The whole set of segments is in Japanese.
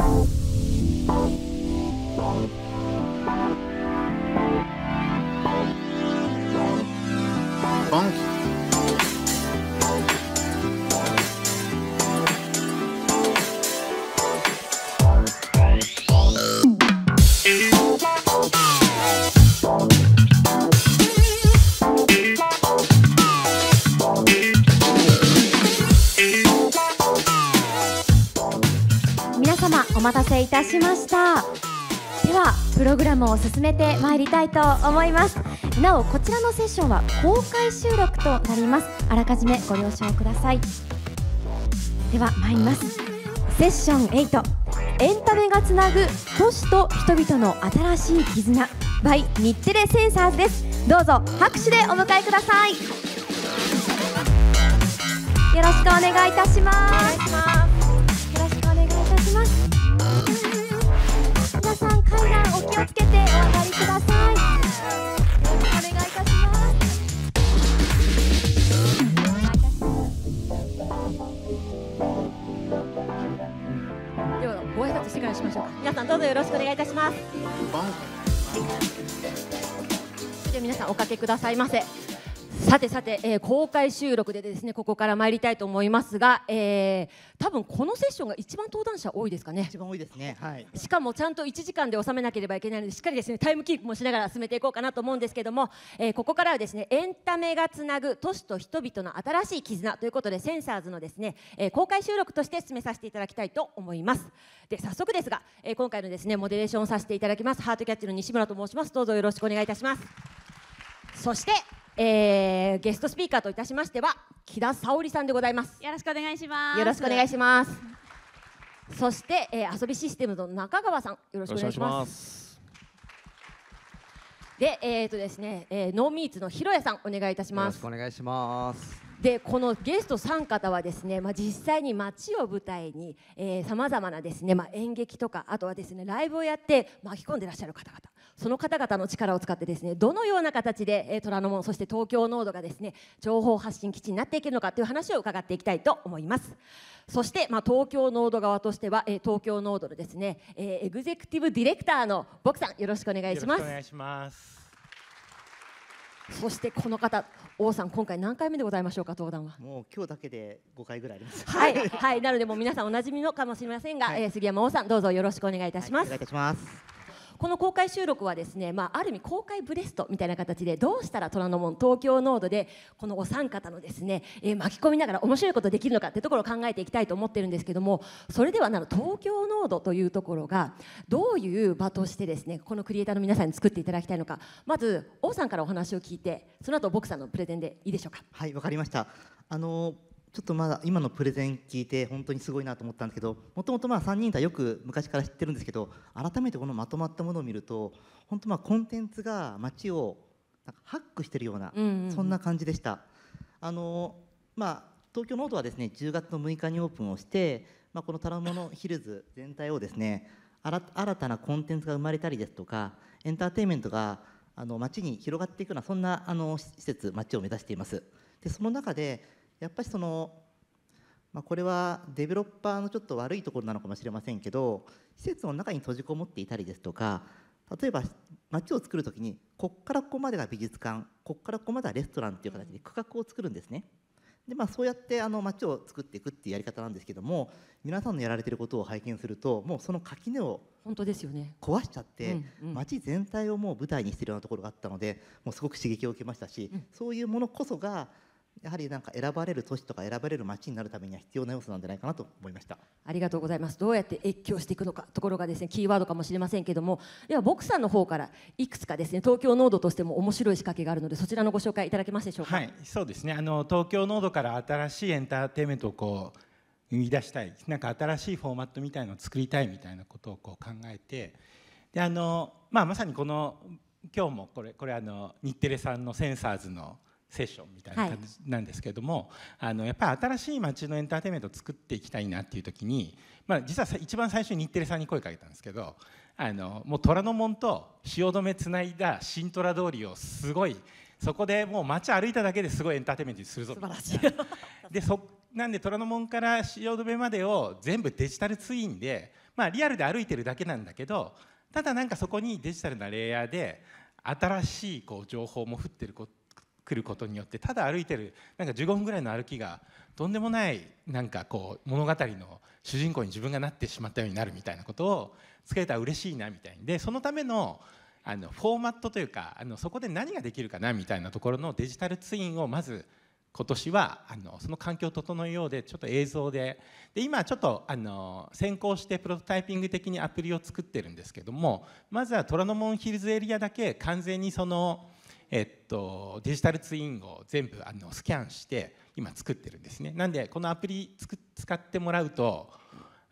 Bye. いたしましたではプログラムを進めてまいりたいと思いますなおこちらのセッションは公開収録となりますあらかじめご了承くださいでは参りますセッション8エンタメがつなぐ都市と人々の新しい絆 by 日テレセンサーズですどうぞ拍手でお迎えくださいよろしくお願いいたしますをつけてお上がりくださいお願いいたしますではご挨拶してからしましょうか皆さんどうぞよろしくお願いいたしますじで皆さんおかけくださいませさてさて、えー、公開収録でですねここから参りたいと思いますが、えー、多分このセッションが一番登壇者多いですかね一番多いですね、はい、しかもちゃんと1時間で収めなければいけないのでしっかりですねタイムキープもしながら進めていこうかなと思うんですけども、えー、ここからはですねエンタメがつなぐ都市と人々の新しい絆ということでセンサーズのですね、えー、公開収録として進めさせていただきたいと思いますで早速ですが、えー、今回のですねモデレーションをさせていただきますハートキャッチの西村と申しますどうぞよろしくお願いいたしますそしてえー、ゲストスピーカーといたしましては木田沙織さんでございますよろしくお願いしますよろしくお願いしますそして、えー、遊びシステムの中川さんよろしくお願いしますでえっ、ー、とですね、えー、ノーミーツのひろやさんお願いいたしますお願いしますでこのゲスト3方はですね、まあ、実際に街を舞台にええさまざまなですね、まあ、演劇とかあとはですねライブをやって巻き込んでいらっしゃる方々その方々の力を使ってですねどのような形で虎ノ門そして東京濃度がですね情報発信基地になっていけるのかという話を伺っていきたいと思いますそして、まあ、東京濃度側としては東京濃度のですねエグゼクティブディレクターのボクさんよろしくお願いしますお願いしますそしてこの方、王さん、今回何回目でございましょうか、登壇は。もう今日だけで5回ぐらいあります。はい、はい、なので、もう皆さんおなじみのかもしれませんが、はい、えー、杉山王さん、どうぞよろしくお願いいたします。はい、お願いいたします。この公開収録はですね、まあ、ある意味公開ブレストみたいな形でどうしたら虎ノ門東京濃度でこのお三方のですね、えー、巻き込みながら面白いことできるのかってところを考えていきたいと思ってるんですけどもそれではなの東京濃度というところがどういう場としてですねこのクリエイターの皆さんに作っていただきたいのかまず王さんからお話を聞いてその後僕さんのプレゼンでいいでしょうか。はいわかりましたあのちょっとまだ今のプレゼン聞いて本当にすごいなと思ったんですけどもともとまあ3人がよく昔から知ってるんですけど改めてこのまとまったものを見ると本当まあコンテンツが街をなんかハックしてるような、そんな感じでした。あのまあ、東京ノートはですね10月の6日にオープンをして、まあ、このタラモノヒルズ全体をですね新たなコンテンツが生まれたりですとかエンターテインメントがあの街に広がっていくようなそんなあの施設街を目指しています。でその中でやっぱりその、まあ、これはデベロッパーのちょっと悪いところなのかもしれませんけど施設の中に閉じこもっていたりですとか例えば街を作る時にこっからここまでが美術館こっからここまではレストランっていう形で区画を作るんですね。でまあ、そうやってあの街を作っていくっていうやり方なんですけども皆さんのやられてることを拝見するともうその垣根を本当ですよね壊しちゃって、ねうんうん、街全体をもう舞台にしてるようなところがあったのでもうすごく刺激を受けましたし、うん、そういうものこそがやはりなんか選ばれる都市とか選ばれる街になるためには必要な要素なんじゃないかなと思いましたありがとうございますどうやって越境していくのかところがですねキーワードかもしれませんけどもではボクさんの方からいくつかですね東京濃度としても面白い仕掛けがあるのでそちらのご紹介いただけますでしょうかはいそうですねあの東京濃度から新しいエンターテイメントをこう生み出したいなんか新しいフォーマットみたいのを作りたいみたいなことをこう考えてであの、まあ、まさにこの今日もこれこれあの日テレさんのセンサーズの「セッションみたいな感じなんですけれども、はい、あのやっぱり新しい街のエンターテインメントを作っていきたいなっていう時に、まあ、実は一番最初に日テレさんに声かけたんですけどあのもう虎ノ門と汐留つないだ新虎通りをすごいそこでもう街歩いただけですごいエンターテインメントにするぞな。素晴らしいでそなんで虎ノ門から汐留までを全部デジタルツインで、まあ、リアルで歩いてるだけなんだけどただなんかそこにデジタルなレイヤーで新しいこう情報も降ってること来ることによってただ歩いてるなんか15分ぐらいの歩きがとんでもないなんかこう物語の主人公に自分がなってしまったようになるみたいなことをつけたら嬉しいなみたいでそのためのあのフォーマットというかあのそこで何ができるかなみたいなところのデジタルツインをまず今年はあのその環境を整えようでちょっと映像でで今ちょっとあの先行してプロトタイピング的にアプリを作ってるんですけどもまずは虎ノ門ヒルズエリアだけ完全にそのえっと、デジタルツインを全部あのスキャンして今作ってるんですねなんでこのアプリつく使ってもらうと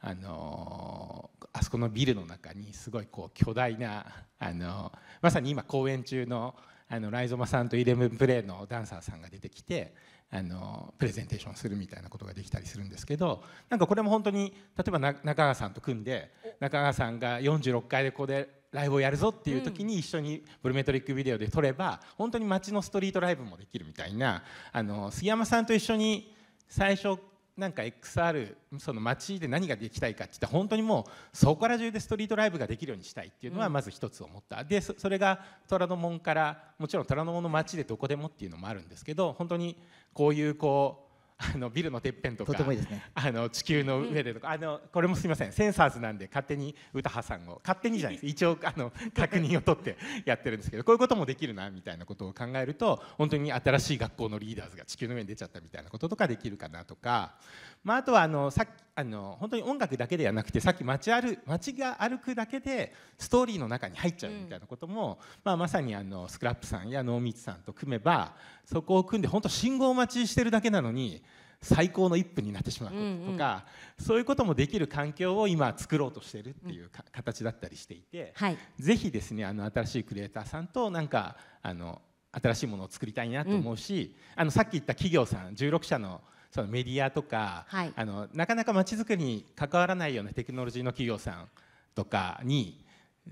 あのあそこのビルの中にすごいこう巨大なあのまさに今公演中のあのライゾマさんとイレブンプレイのダンサーさんが出てきてあのプレゼンテーションするみたいなことができたりするんですけどなんかこれも本当に例えば中川さんと組んで中川さんが46階でここでライブをやるぞっていう時に一緒にブルメトリックビデオで撮れば本当に街のストリートライブもできるみたいなあの杉山さんと一緒に最初なんか XR その街で何ができたいかっていったら本当にもうそこら中でストリートライブができるようにしたいっていうのはまず一つ思った、うん、でそれが虎ノ門からもちろん虎ノ門の街でどこでもっていうのもあるんですけど本当にこういうこうあのビルのてっぺんとかとてもいいです、ね、あの地球の上でとか、あのこれもすみませんセンサーズなんで勝手に詩羽さんを勝手にじゃないです一応あの確認を取ってやってるんですけどこういうこともできるなみたいなことを考えると本当に新しい学校のリーダーズが地球の上に出ちゃったみたいなこととかできるかなとか、まあ、あとはあのさっきあの本当に音楽だけではなくてさっき街歩街が歩くだけでストーリーの中に入っちゃうみたいなことも、うん、まあ、まさにあのスクラップさんや能密さんと組めばそこを組んで本当信号待ちしてるだけなのに最高の一分になってしまうととか、うんうん、そういうこともできる環境を今作ろうとしてるっていうか、うん、形だったりしていて、はい、ぜひですねあの新しいクリエーターさんとなんかあの新しいものを作りたいなと思うし、うん、あのさっき言った企業さん16社のそのメディアとか、はい、あのなかなかまちづくりに関わらないようなテクノロジーの企業さんとかに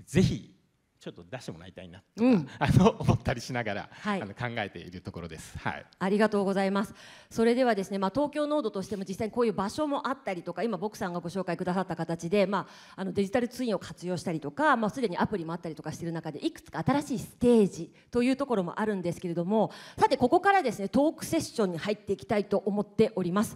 ぜひちょっと出してもらいたいなとか、うん、あの思ったりしながら、はい、あの考えているところです、はい、ありがとうございますそれではですね、まあ、東京ノードとしても実際にこういう場所もあったりとか今ボクさんがご紹介くださった形で、まあ、あのデジタルツインを活用したりとか、まあ、すでにアプリもあったりとかしている中でいくつか新しいステージというところもあるんですけれどもさてここからですねトークセッションに入っていきたいと思っております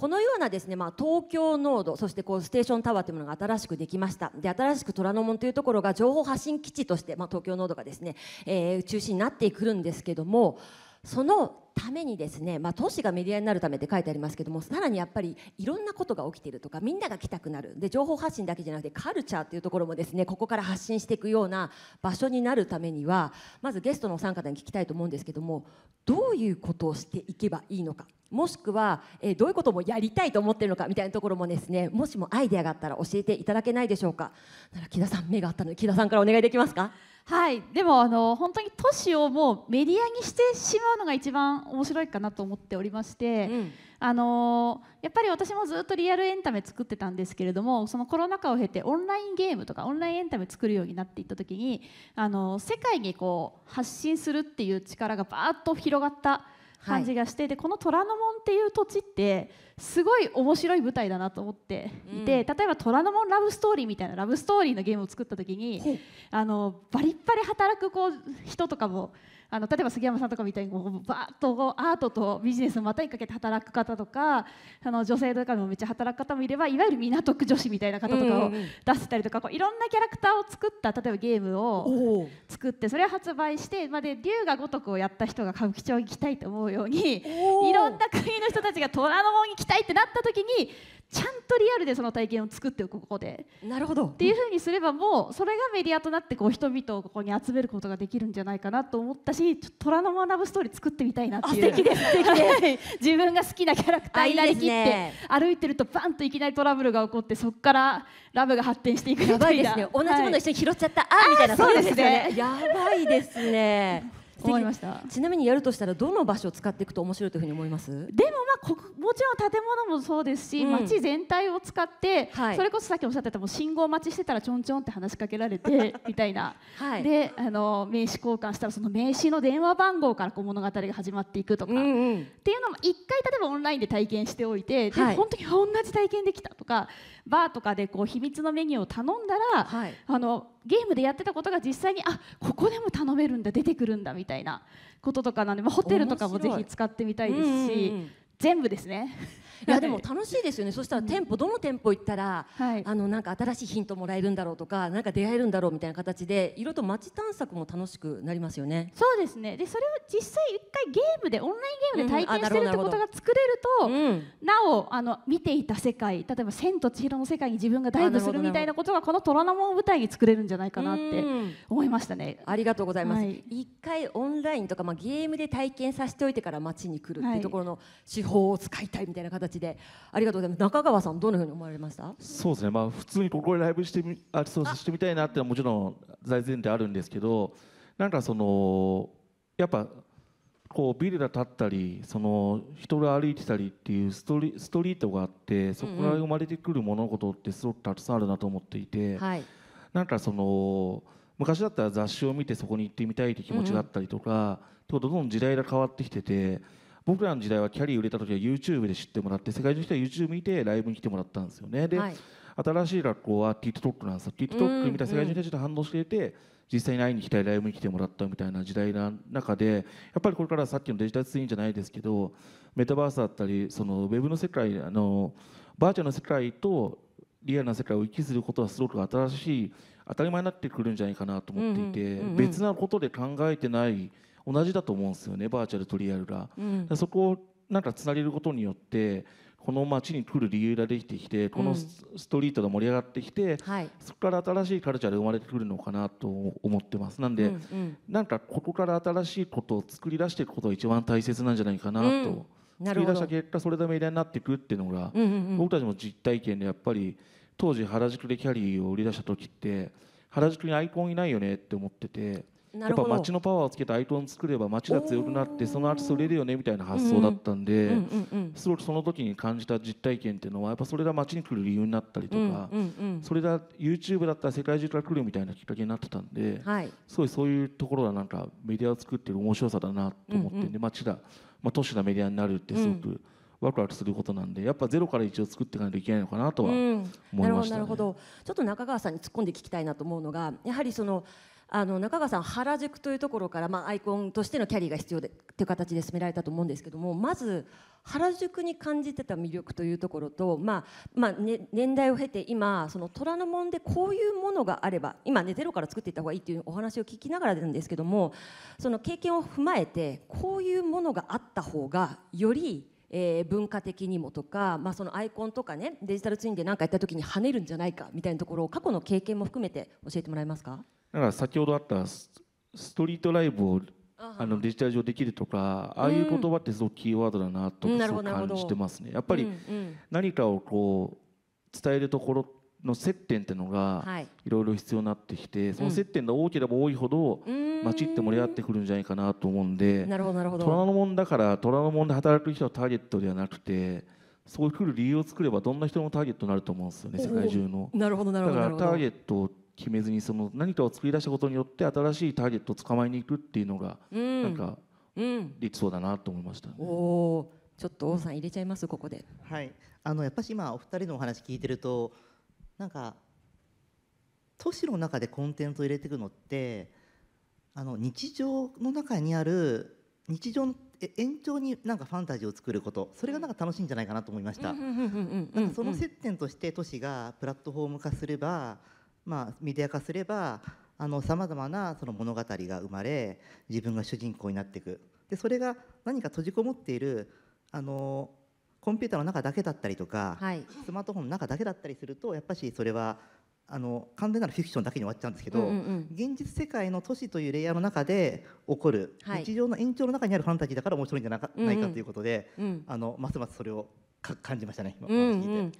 このようなですね、まあ、東京濃度そしてこうステーションタワーというものが新しくできましたで新しく虎ノ門というところが情報発信基地として、まあ、東京濃度がですね、えー、中心になってくるんですけどもそのためにですね、まあ、都市がメディアになるためって書いてありますけどもさらにやっぱりいろんなことが起きているとかみんなが来たくなるで情報発信だけじゃなくてカルチャーっていうところもですねここから発信していくような場所になるためにはまずゲストのお三方に聞きたいと思うんですけどもどういうことをしていけばいいのかもしくは、えー、どういうこともやりたいと思ってるのかみたいなところもですねもしもアイデアがあったら教えていただけないでしょうかなら木田さん目があったので木田さんからお願いできますかはいでもあの本当に都市をもうメディアにしてしまうのが一番面白いかなと思っておりまして、うん、あのやっぱり私もずっとリアルエンタメ作ってたんですけれどもそのコロナ禍を経てオンラインゲームとかオンラインエンタメ作るようになっていった時にあの世界にこう発信するっていう力がバーッと広がった。感じがして、はい、でこの虎ノ門っていう土地ってすごい面白い舞台だなと思っていて、うん、例えば虎ノ門ラブストーリーみたいなラブストーリーのゲームを作った時にあのバリッバリ働くこう人とかもあの例えば杉山さんとかみたいにこうバーッとアートとビジネスのまたにかけて働く方とかあの女性とかでもめっちゃ働く方もいればいわゆる港区女子みたいな方とかを出せたりとか、こういろんなキャラクターを作った例えばゲームを作ってそれを発売して、まあ、で龍が如くをやった人が歌舞伎町に来たいと思うようにいろんな国の人たちが虎ノ門に来たいってなった時にちゃんとリアルでその体験を作っておくことでなるほどっていうふうにすればもうそれがメディアとなってこう人々をここに集めることができるんじゃないかなと思ったし虎の学ぶストーリー作ってみたいなっていう素敵です素敵です自分が好きなキャラクターになりきって歩いてるとバンといきなりトラブルが起こってそこからラブが発展していくみたいなやばいですね、同じもの一緒に拾っちゃったあーみたいなそうですねやばいですね思いましたちなみにやるとしたらどの場所を使っていくと面白いというふうに思いますでもまあもちろん建物もそうですし、うん、街全体を使って、はい、それこそさっきおっしゃってたも信号待ちしてたらちょんちょんって話しかけられて みたいな、はい、であの名刺交換したらその名刺の電話番号からこう物語が始まっていくとか、うんうん、っていうのも一回例えばオンラインで体験しておいて、はい、で本当に同じ体験できたとかバーとかでこう秘密のメニューを頼んだら、はい、あのゲームでやってたことが実際にあここでも頼めるんだ出てくるんだみたいなこととかなんで、まあ、ホテルとかもぜひ使ってみたいですし、全部ですねいやでも楽しいですよねそしたら店舗どの店舗行ったら、はい、あのなんか新しいヒントもらえるんだろうとかなんか出会えるんだろうみたいな形で色と街探索も楽しくなりますよねそうですねでそれを実際一回ゲームでオンラインゲームで体験してるってことが作れると、うん、なおあの見ていた世界例えば「千と千尋」の世界に自分がダイブするみたいなことがこの虎ノ門を舞台に作れるんじゃないかなって思いましたねありがとうございます、はい、回オンラインとか、まあ、ゲームで体験させておいてから街に来るっていうところの手法を使いたいみたいな形でありがとうございます中川さんどのように思われましたそうですねまあ普通にここでライブしてみあそうしてみたいなってのはもちろん財前であるんですけどなんかそのやっぱこうビルが建ったりその人が歩いてたりっていうストリストリートがあってそこから生まれてくる物事ってすごくたくさんあるなと思っていて、はなんかその昔だったら雑誌を見てそこに行ってみたいって気持ちがあったりとか、うんうん、どんどん時代が変わってきてて僕らの時代はキャリー売れた時は YouTube で知ってもらって世界中の人は YouTube 見てライブに来てもらったんですよねで、はい、新しい学校は TikTok なんですよ TikTok 見た世界中の人たちと反応していて、実際に会いに来たいライブに来てもらったみたいな時代の中でやっぱりこれからさっきのデジタルツインじゃないですけどメタバースだったりそのウェブの世界あのバーチャルの世界とリアルな世界を行きすることはすごく新しい当たり前になってくるんじゃないかなと思っていて、別なことで考えてない同じだと思うんですよねバーチャルとリアルが、うん、そこをなんかつなげることによってこの街に来る理由ができてきてこのストリートが盛り上がってきて、うん、そこから新しいカルチャーで生まれてくるのかなと思ってますなんで、うんうん、なんかここから新しいことを作り出していくことが一番大切なんじゃないかなと、うん、作り出した結果それでメディアになっていくっていうのが、うんうんうん、僕たちも実体験でやっぱり当時原宿でキャリーを売り出した時って原宿にアイコンいないよねって思っててやっぱ街のパワーをつけてアイコン作れば街が強くなってその後ーテ売れるよねみたいな発想だったんで、すごくその時に感じた実体験っていうのはやっぱそれが街に来る理由になったりとか、それが YouTube だったら世界中から来るみたいなきっかけになってたんで、はい、すごいそういうところがなんかメディアを作ってる面白さだなと思ってんで、街が、まあ、都市がメディアになるってすごく、わくワクワクすることなんでやっぱゼロから一応作っていかないといけないのかなとは思いました、ねうん、なるほどなるほどちょっと中川さんに突っ込んで聞きたいなと思うのがやはりそのあの中川さん原宿というところから、まあ、アイコンとしてのキャリーが必要でっていう形で進められたと思うんですけどもまず原宿に感じてた魅力というところと、まあまあね、年代を経て今その虎ノ門でこういうものがあれば今ねゼロから作っていった方がいいっていうお話を聞きながらなんですけどもその経験を踏まえてこういうものがあった方がよりえー、文化的にもとか、まあ、そのアイコンとかねデジタルツインで何かやった時に跳ねるんじゃないかみたいなところを過去の経験も含めて教えてもらえますかだから先ほどあったストリートライブをあのデジタル上できるとか、ああいう言葉ってすごくキーワードだなと感じてますね。やっぱり何かをこう伝えるところの接点っていうのがいろいろ必要になってきて、その接点が多ければ多いほど街って盛り上がってくるんじゃないかなと思うんで虎ノ門だから虎ノ門で働く人はターゲットではなくて。そう来る理由を作ればどんな人もターゲットになると思うんですよね世界中の。なるほどなるほどだからターゲット決めずにその何かを作り出したことによって新しいターゲットを捕まえに行くっていうのが、なんか、うん、できそうだなと思いました、ね、おちょっと王さん入れちゃいますここで。はいあのやっぱし今お二人のお話聞いてるとなんか都市の中でコンテンツを入れていくのってあの日常の中にある日常の延長になんかファンタジーを作ることそれがなんか楽しいんじゃないかなと思いました。その接点として都市がプラットフォーム化すれば、うんまあ、メディア化すればさまざまなその物語が生まれ自分が主人公になっていくでそれが何か閉じこもっているあのコンピューターの中だけだったりとか、はい、スマートフォンの中だけだったりするとやっぱしそれはあの完全なるフィクションだけに終わっちゃうんですけど、うんうんうん、現実世界の都市というレイヤーの中で起こる、はい、日常の延長の中にあるファンタジーだから面白いんじゃなかうんうん、ないかということで、うん、あのますますそれを感じましたね今、うんうん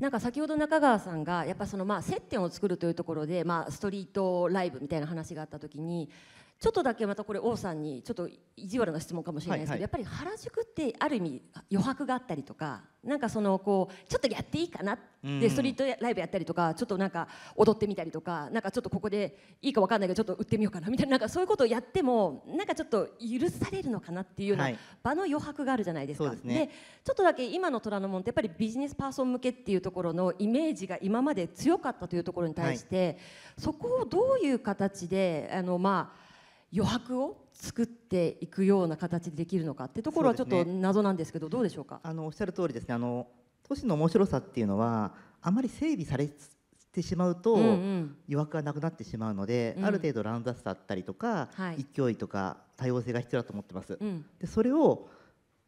なんか先ほど中川さんがやっぱそのまあ接点を作るというところでまあストリートライブみたいな話があった時にちょっとだけまたこれ王さんにちょっと意地悪な質問かもしれないですけど、はいはい、やっぱり原宿ってある意味余白があったりとかなんかそのこうちょっとやっていいかなってストリートライブやったりとかちょっとなんか踊ってみたりとかなんかちょっとここでいいかわかんないけどちょっと売ってみようかなみたいななんかそういうことをやってもなんかちょっと許されるのかなっていうような場の余白があるじゃないですか。はい、で、ね、ちょっとだけ今の虎ノ門ってやっぱりビジネスパーソン向けっていうところのイメージが今まで強かったというところに対して、はい、そこをどういう形であのまあ余白を作っていくような形でできるのかってところはちょっと謎なんですけどどうでしょうかあのおっしゃる通りですねあの都市の面白さっていうのはあまり整備されてしまうと余白がなくなってしまうので、うん、ある程度乱雑さだったりとか、うん、勢いとか多様性が必要だと思ってます。うん、でそれを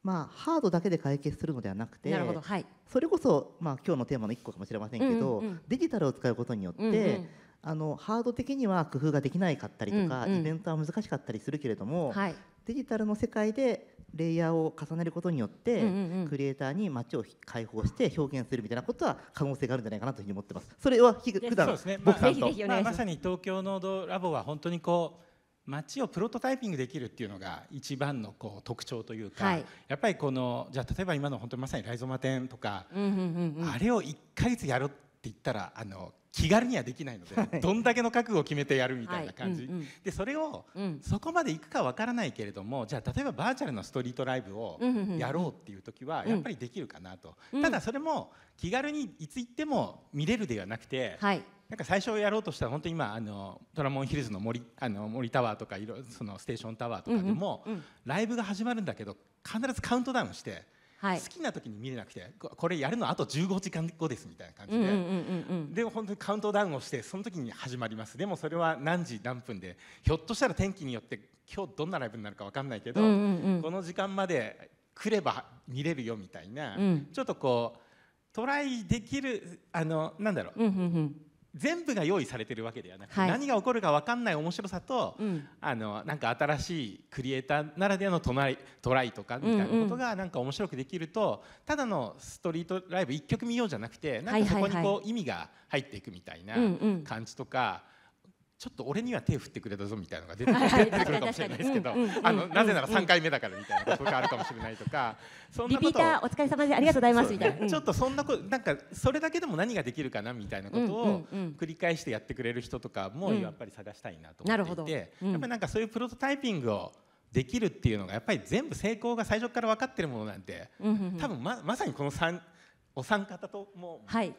まあ、ハードだけで解決するのではなくてなるほど、はい、それこそ、まあ、今日のテーマの1個かもしれませんけど、うんうん、デジタルを使うことによって、うんうんあのハード的には工夫ができないかったりとか、うんうん、イベントは難しかったりするけれども、はい、デジタルの世界でレイヤーを重ねることによって、うんうんうん、クリエイターに街を開放して表現するみたいなことは可能性があるんじゃないかなというふうに思ってます。それは普段そうですね。まあ、まあ、まさに東京ノードラボは本当にこう街をプロトタイピングできるっていうのが一番のこう特徴というか、はい、やっぱりこのじゃあ例えば今の本当にまさにライゾマ店とか、うんうんうんうん、あれを一か月やるっ言ったらあの気軽にはできないので、はい、どんだけの覚悟を決めてやるみたいな感じ、はいうんうん、でそれを、うん、そこまでいくかわからないけれどもじゃあ例えばバーチャルのストリートライブをやろうっていう時は、うん、やっぱりできるかなと、うん、ただそれも気軽にいつ行っても見れるではなくて、はい、なんか最初やろうとしたら本当に今あのドラモンヒルズの森あの森タワーとかいろそのステーションタワーとかでも、うんうんうん、ライブが始まるんだけど必ずカウントダウンして。はい、好きな時に見れなくてこれやるのあと15時間後ですみたいな感じで、でも本当にカウントダウンをしてその時に始まりますでもそれは何時何分でひょっとしたら天気によって今日どんなライブになるか分かんないけど、この時間まで来れば見れるよみたいな、うん、ちょっとこうトライできるあのなんだろううんうんうん、全部が用意されてるわけではなくて、はい、何が起こるか分かんない面白さと、うん、あのなんか新しいクリエイターならではのトライトライとかみたいなことがなんか面白くできると、うんうん、ただのストリートライブ1曲見ようじゃなくてなんかそこにこう意味が入っていくみたいな感じとか。はいはいはいちょっと俺には手振ってくれたぞみたいなのが出てくるかもしれないですけど、あのなぜなら3回目だからみたいなことがあるかもしれないとか、そんなことお疲れ様でありがとうございますみたいな、ちょっとそんなことなんかそれだけでも何ができるかなみたいなことを繰り返してやってくれる人とかもやっぱり探したいなと思っていて、やっぱりなんかそういうプロトタイピングをできるっていうのがやっぱり全部成功が最初から分かってるものなんて、多分ままさにこの3お三方とも。はい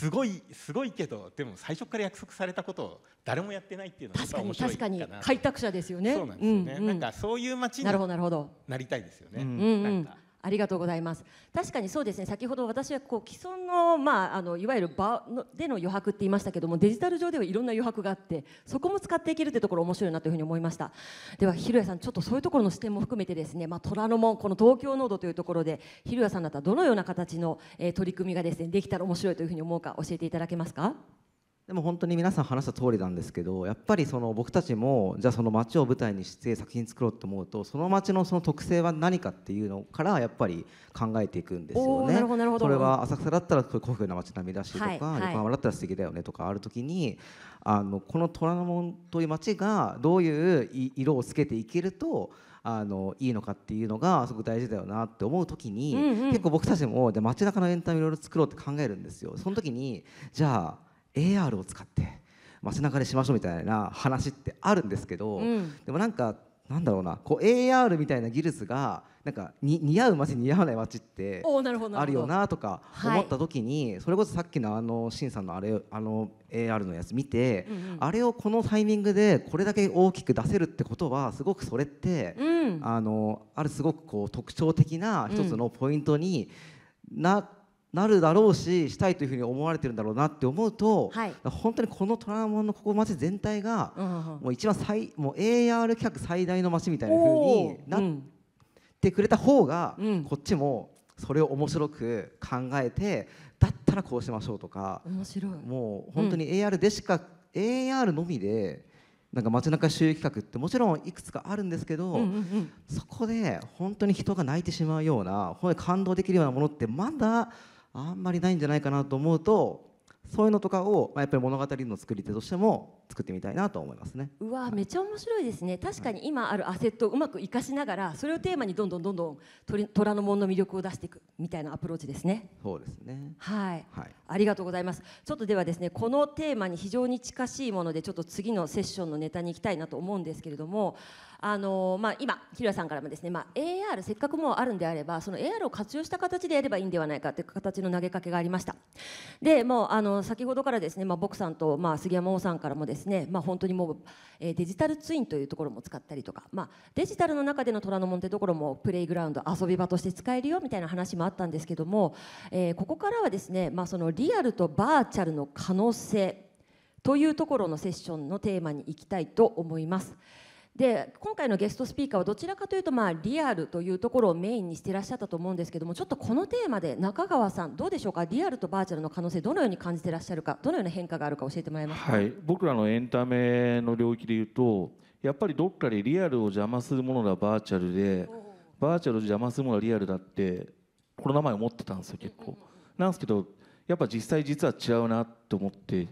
すごいすごいけどでも最初から約束されたことを誰もやってないっていうのが確かに確かに開拓者ですよね。そうなんですよね。うんうん、なんかそういう街になりたいですよね。なるほどなるほど。なんかありがとうございます確かにそうですね先ほど私はこう既存の,、まあ、あのいわゆる場での余白って言いましたけどもデジタル上ではいろんな余白があってそこも使っていけるってところ面白いなというふうに思いましたではひろやさんちょっとそういうところの視点も含めてですね、まあ、虎ノ門この東京濃度というところでひろやさんだったらどのような形の、えー、取り組みがですねできたら面白いというふうに思うか教えていただけますかでも本当に皆さん話した通りなんですけどやっぱりその僕たちもじゃあその街を舞台にして作品作ろうと思うとその街のその特性は何かっていうのからやっぱり考えていくんですよね。これは浅草だったら古風な街並みだしとか、はいはい、横浜だったら素敵だよねとかある時にあのこの虎ノ門という街がどういう色をつけていけるとあのいいのかっていうのがすごく大事だよなって思う時に、うんうん、結構僕たちもで街中のエンタメいろいろ作ろうって考えるんですよ。その時にじゃあ AR を使って街中でしましょうみたいな話ってあるんですけど、うん、でもなんかなんだろうなこう AR みたいな技術がなんかに似合う街似合わない街ってあるよなとか思った時に、それこそさっきのあのしんさんのあれあの AR のやつ見て、あれをこのタイミングでこれだけ大きく出せるってことはすごくそれって、うん、あのあるすごくこう特徴的な一つのポイントになって。うなるだろうししたいというふうに思われてるんだろうなって思うと、はい、本当にこの虎ノ門のここ街全体が、うん、もう一番最もう AR 企画最大の街みたいなふうになってくれた方が、うん、こっちもそれを面白く考えてだったらこうしましょうとか面白いもう本当に AR でしか、うん、AR のみでなんか街中周遊企画ってもちろんいくつかあるんですけど、うんうんうん、そこで本当に人が泣いてしまうような本当に感動できるようなものってまだあんまりないんじゃないかなと思うとそういうのとかを、まあ、やっぱり物語の作り手としても作ってみたいなと思いますねうわ、はい、めちゃ面白いですね確かに今あるアセットをうまく活かしながらそれをテーマにどんどんどんどん鳥虎ノ門の魅力を出していくみたいなアプローチですねそうですねはい、はい、ありがとうございますちょっとではですねこのテーマに非常に近しいものでちょっと次のセッションのネタに行きたいなと思うんですけれどもあのー、まあ今ひろさんからもですねまあ AR せっかくもあるんであればその AR を活用した形でやればいいんではないかという形の投げかけがありましたでもうあの先ほどからですねまあ僕さんとまあ杉山さんからもですねですね、まあ、本当にもう、えー、デジタルツインというところも使ったりとか、まあ、デジタルの中での虎ノ門ってところもプレイグラウンド遊び場として使えるよみたいな話もあったんですけども、えー、ここからはですね、まあ、そのリアルとバーチャルの可能性というところのセッションのテーマにいきたいと思います。で今回のゲストスピーカーはどちらかというと、まあ、リアルというところをメインにしていらっしゃったと思うんですけどもちょっとこのテーマで中川さんどうでしょうかリアルとバーチャルの可能性どのように感じていらっしゃるかどのような変化があるか教えてもらえますか、はい、僕らのエンタメの領域でいうとやっぱりどっかでリアルを邪魔するものがバーチャルでバーチャルを邪魔するものがリアルだってコロナ前思ってたんですよ結構。なんですけどやっぱ実際実は違うなと思って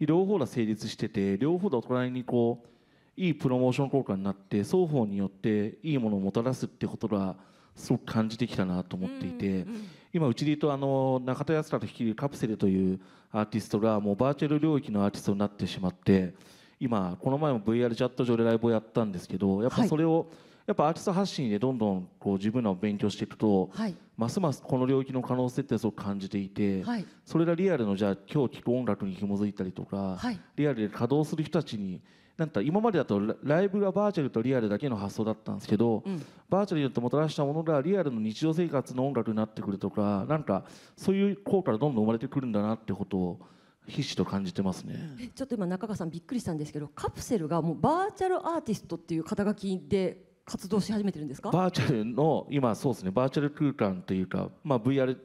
両方が成立してて両方で大人にこういいプロモーション効果になって双方によっていいものをもたらすってことがすごく感じてきたなと思っていて、うんうん、今うちで言うとあの中田康と率いるカプセルというアーティストがもうバーチャル領域のアーティストになってしまって今この前も VR チャット上でライブをやったんですけどやっぱそれを、はいやっぱアーティスト発信でどんどんこう自分らを勉強していくと、はい、ますますこの領域の可能性ってすごく感じていて、はい、それがリアルのじゃあ今日聴く音楽に紐づいたりとか、はい、リアルで稼働する人たちになんか今までだとライブがバーチャルとリアルだけの発想だったんですけど、うん、バーチャルによってもたらしたものがリアルの日常生活の音楽になってくるとかなんかそういう効果がどんどん生まれてくるんだなってことを必死と感じてますね、ちょっと今中川さんびっくりしたんですけどカプセルがもうバーチャルアーティストっていう肩書きで活動し始めてるんですかバーチャルの今そうですねバーチャル空間というか、まあ、VR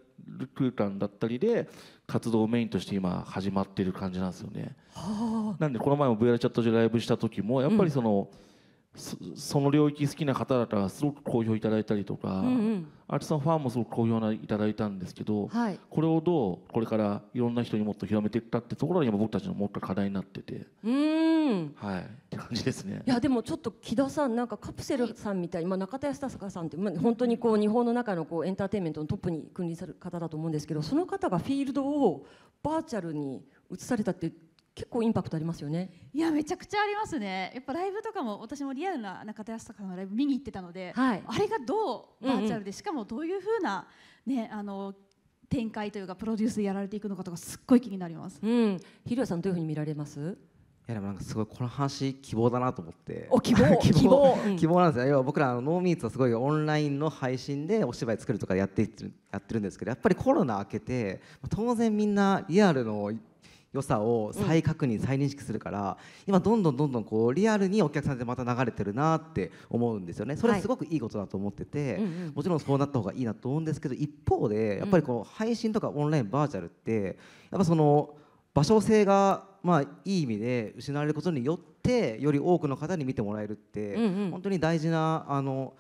空間だったりで活動をメインとして今始まってる感じなんですよね。はあ、なんでこの前も VR チャットでライブした時もやっぱりその、うんその領域好きな方だからすごく好評いただいたりとか、うんうん、アーティストのファンもすごく好評ないただいたんですけど、はい、これをどうこれからいろんな人にもっと広めていったってところが今僕たちのもっと課題になっててうんはいって感じですねいやでもちょっと木田さんなんかカプセルさんみたい、まあ、中田泰孝さんって、まあ、本当にこう日本の中のこうエンターテインメントのトップに君臨する方だと思うんですけどその方がフィールドをバーチャルに移されたって結構インパクトありますよねいやめちゃくちゃありますねやっぱライブとかも私もリアルな中田康隆のライブ見に行ってたので、はい、あれがどうバーチャルで、うんうん、しかもどういうふうなねあの展開というかプロデュースでやられていくのかとかすっごい気になります。うん、ひろやさんどういうふうに見られます？いやでもなんかすごいこの話希望だなと思ってお希望 希望、うん、希望なんですよ要は僕らあのノーミーツはすごいオンラインの配信でお芝居作るとかやってやってるんですけどやっぱりコロナ明けて当然みんなリアルの良さを再確認、うん、再認識するから今どんどんどんどんこうリアルにお客さんでまた流れてるなって思うんですよねそれはすごくいいことだと思ってて、はいもちろんそうなった方がいいなと思うんですけど一方でやっぱりこう配信とかオンラインバーチャルってやっぱその場所性がまあいい意味で失われることによってより多くの方に見てもらえるって、うんうん、本当に大事なあの。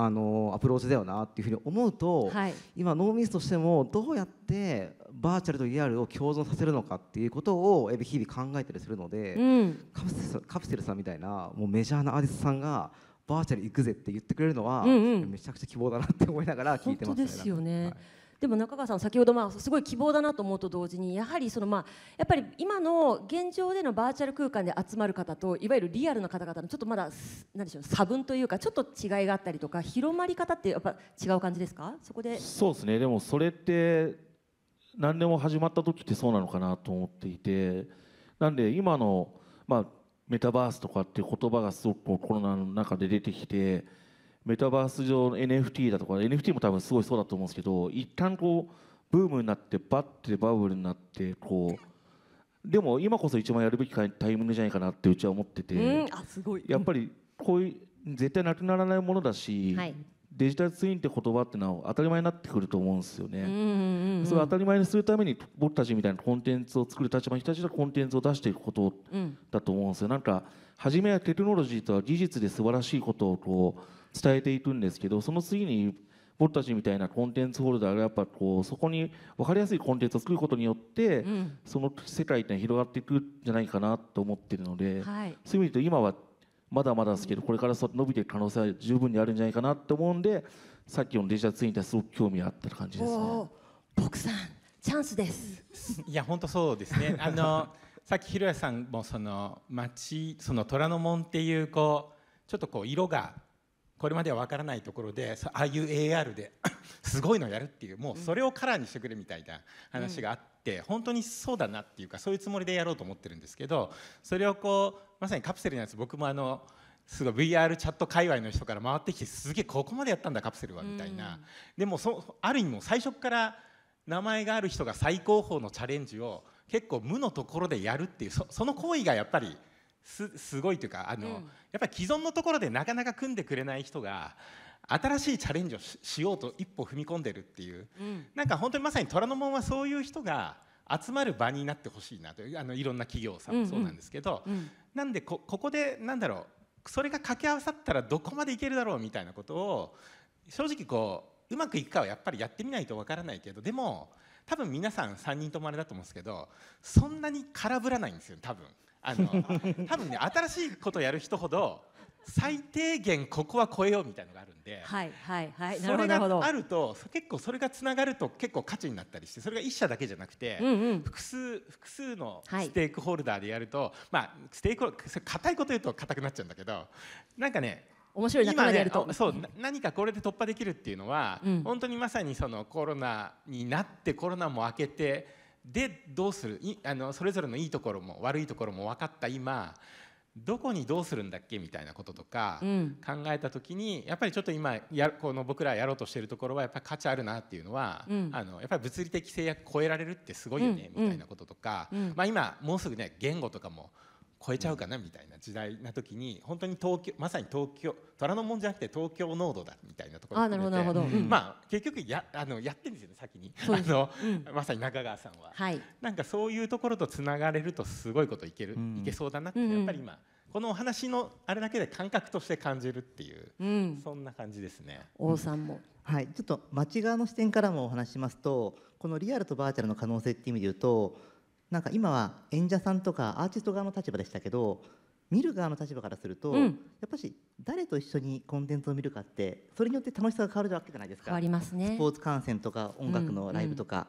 あのアプローチだよなっていうふうに思うと、はい、今ノーミスとしてもどうやってバーチャルとリアルを共存させるのかっていうことを日々考えたりするので、うん、カプセルカプセルさんみたいなもうメジャーなアーティストさんがバーチャル行くぜって言ってくれるのは、うんうん、めちゃくちゃ希望だなって思いながら聞いてます、ね、ですよね、はいでも中川さん先ほどまあすごい希望だなと思うと同時にやはりそのまあやっぱり今の現状でのバーチャル空間で集まる方といわゆるリアルの方々のちょっとまだ何でしょう差分というかちょっと違いがあったりとか広まり方ってやっぱ違う感じですかそこでそうですねでもそれって何でも始まった時ってそうなのかなと思っていてなんで今のまあメタバースとかっていう言葉がすごくコロナの中で出てきてメタバース上の NFT だとか NFT も多分すごいそうだと思うんですけど一旦こうブームになってバッてバブルになってこうでも今こそ一番やるべきタイミングじゃないかなってうちは思ってて、うん、あすごいやっぱりこういう絶対なくならないものだし、はい、デジタルツインって言葉ってのは当たり前になってくると思うんですよね、うんうんうん、それを当たり前にするために僕たちみたいなコンテンツを作る立場の人たちがコンテンツを出していくことだと思うんですよ、うん、なんか初めはテクノロジーとは技術で素晴らしいことをこう伝えていくんですけどその次に僕たちみたいなコンテンツホルダーがやっぱこうそこに分かりやすいコンテンツを作ることによって、うん、その世界って広がっていくんじゃないかなと思ってるので、はい、そういう意味で今はまだまだですけどこれから伸びていく可能性は十分にあるんじゃないかなと思うんでさっきのデジタルツインってすごく興味あった感じですね。僕さんチャンスです いや本当そうですねあのさっき広谷さんもその町その虎ノ門っていうこうちょっとこう色がこれまでは分からないところでああいう AR で すごいのやるっていうもうそれをカラーにしてくれみたいな話があって、うん、本当にそうだなっていうかそういうつもりでやろうと思ってるんですけどそれをこうまさにカプセルのやつ僕もあのすごい VR チャット界隈の人から回ってきてすげえここまでやったんだカプセルはみたいな、うん、でもそある意味も最初から名前がある人が最高峰のチャレンジを結構無のところでやるっていうその行為がやっぱりすすごいというかあの、うん、やっぱり既存のところでなかなか組んでくれない人が新しいチャレンジをしようと一歩踏み込んでるっていう、うん、なんか本当にまさに虎ノ門はそういう人が集まる場になってほしいなというあのいろんな企業さんもそうなんですけど、うんうん、なんでここでなんだろうそれが掛け合わさったらどこまでいけるだろうみたいなことを正直こううまくいくかはやっぱりやってみないとわからないけどでも多分皆さん3人ともあれだと思うんですけどそんなに空振らないんですよ多分。あの多分ね新しいことやる人ほど最低限ここは超えようみたいのがあるんで、はいはいはい、それがあると結構それがつながると結構価値になったりしてそれが1社だけじゃなくて、うんうん、複数複数のステークホルダーでやると、はい、まあステークホルダー硬いこと言うと硬くなっちゃうんだけどなんかね面白い今やると、ね、そう何かこれで突破できるっていうのは、うん、本当にまさにそのコロナになってコロナも明けてでどうするいあのそれぞれのいいところも悪いところも分かった今どこにどうするんだっけみたいなこととか考えた時に、うん、やっぱりちょっと今やこの僕らやろうとしてるところはやっぱり価値あるなっていうのは、うん、あのやっぱり物理的制約超えられるってすごいよね、みたいなこととか、うん、まあ、今もうすぐね言語とかも超えちゃうかなみたいな時代な時に本当に東京まさに東京虎ノ門じゃなくて東京濃度だみたいなところあなるほどなるほど、うん、まあ結局やあのやってるんですよね先にあの、うん、まさに中川さんは、はい、なんかそういうところとつながれるとすごいこといける、うん、いけそうだなってやっぱり今、このお話のあれだけで感覚として感じるっていう、うん、そんな感じですね。王さんも、はい、ちょっと町側の視点からもお話しますとこのリアルとバーチャルの可能性っていう意味で言うとなんか今は演者さんとかアーティスト側の立場でしたけど見る側の立場からすると、うん、やっぱし誰と一緒にコンテンツを見るかってそれによって楽しさが変わるわけじゃないですか変わりますねスポーツ観戦とか音楽のライブとか、うんう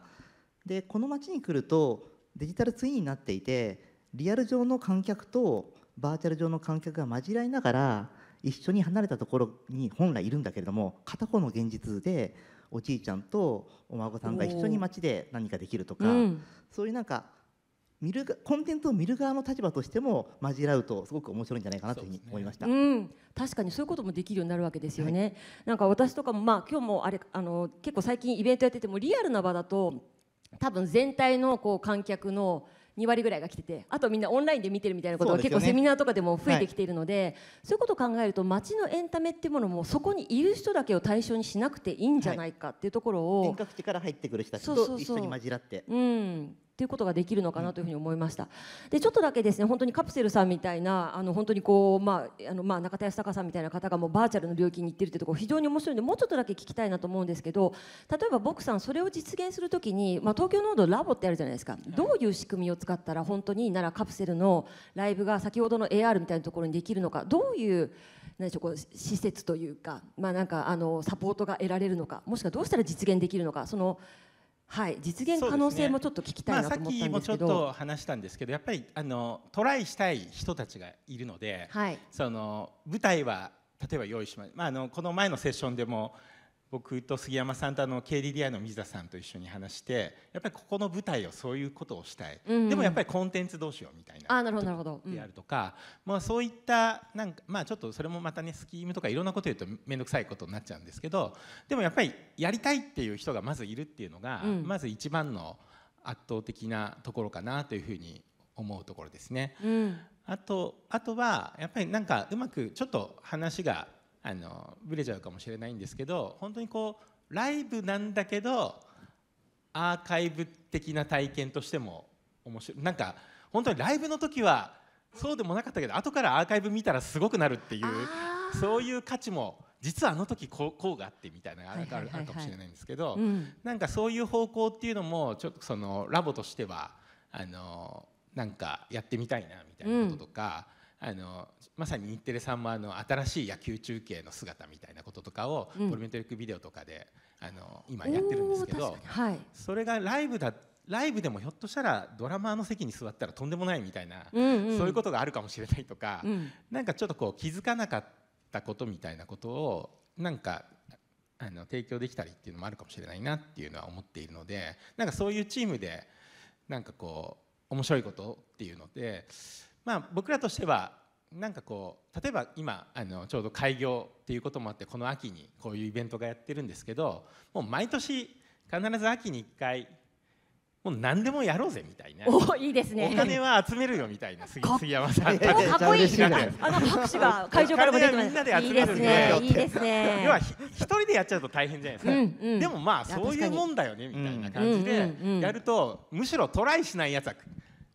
ん、でこの街に来るとデジタルツインになっていてリアル上の観客とバーチャル上の観客が混じり合いながら一緒に離れたところに本来いるんだけれども片方の現実でおじいちゃんとお孫さんが一緒に街で何かできるとか、そういうなんか見るコンテンツを見る側の立場としても交わうとすごく面白いんじゃないかなというふうに思いました、ね、うん、確かにそういうこともできるようになるわけですよね、はい、なんか私とかもまあ今日もあれあの結構最近イベントやっててもリアルな場だと多分全体のこう観客の2割ぐらいが来ててあとみんなオンラインで見てるみたいなことが結構セミナーとかでも増えてきているのでそう、ねはい、ういうことを考えると街のエンタメっていうものもそこにいる人だけを対象にしなくていいんじゃないかっていうところを、はい、遠隔地から入ってくる人たちと一緒に交じらって。うんていうことができるのかなというふうに思いました。でちょっとだけですね本当にカプセルさんみたいなあの本当にこうまああのまあ中田康隆さんみたいな方がもうバーチャルの領域に行ってるってところ非常に面白いのでもうちょっとだけ聞きたいなと思うんですけど例えば僕さんそれを実現するときにまあ東京濃度ラボってあるじゃないですか。どういう仕組みを使ったら本当にならカプセルのライブが先ほどの AR みたいなところにできるのかどういう何でしょうこう施設というか,、まあ、なんかあのサポートが得られるのかもしくはどうしたら実現できるのかそのはい、実現可能性もちょっと聞きたいなと思ったんですけど、ねまあ、さっきもちょっと話したんですけどやっぱりあのトライしたい人たちがいるので、はい、その舞台は例えば用意しままあ、あのこの前のセッションでも僕と杉山さんとあの KDDI の水田さんと一緒に話してやっぱりここの舞台をそういうことをしたい、うんうん、でもやっぱりコンテンツどうしようみたいなあなるほどなるほど、であるとか、まあ、そういったなんか、まあ、ちょっとそれもまたねスキームとかいろんなこと言うと面倒くさいことになっちゃうんですけどでもやっぱりやりたいっていう人がまずいるっていうのが、うん、まず一番の圧倒的なところかなというふうに思うところですね。うん、あとあとはやっぱりなんかうまくちょっと話があのぶれちゃうかもしれないんですけど本当にこうライブなんだけどアーカイブ的な体験としても面白いなんか本当にライブの時はそうでもなかったけど後からアーカイブ見たらすごくなるっていうそういう価値も実はあの時こうこうがあってみたいなのがある,、はいはいはいはい、かもしれないんですけど、うん、なんかそういう方向っていうのもちょっとそのラボとしてはあのなんかやってみたいなみたいなこととか。うんあのまさに日テレさんもあの新しい野球中継の姿みたいなこととかを、うん、ポリメトリックビデオとかであの今やってるんですけど、はい、それがライブだライブでもひょっとしたらドラマーの席に座ったらとんでもないみたいな、うんうん、そういうことがあるかもしれないとか、うん、なんかちょっとこう気づかなかったことみたいなことをなんかあの提供できたりっていうのもあるかもしれないなっていうのは思っているのでなんかそういうチームでなんかこう面白いことっていうのでまあ、僕らとしてはなんかこう例えば今あのちょうど開業っていうこともあってこの秋にこういうイベントがやってるんですけどもう毎年必ず秋に1回もう何でもやろうぜみたいなおいいですねお金は集めるよみたいな杉杉山さんかっこいいあの拍手が 会場からも出てますみんなで集めるんでいいですね要は一人でやっちゃうと大変じゃないですか、うんうん、でもまあそういうもんだよねみたいな感じでやるとむしろトライしないやつは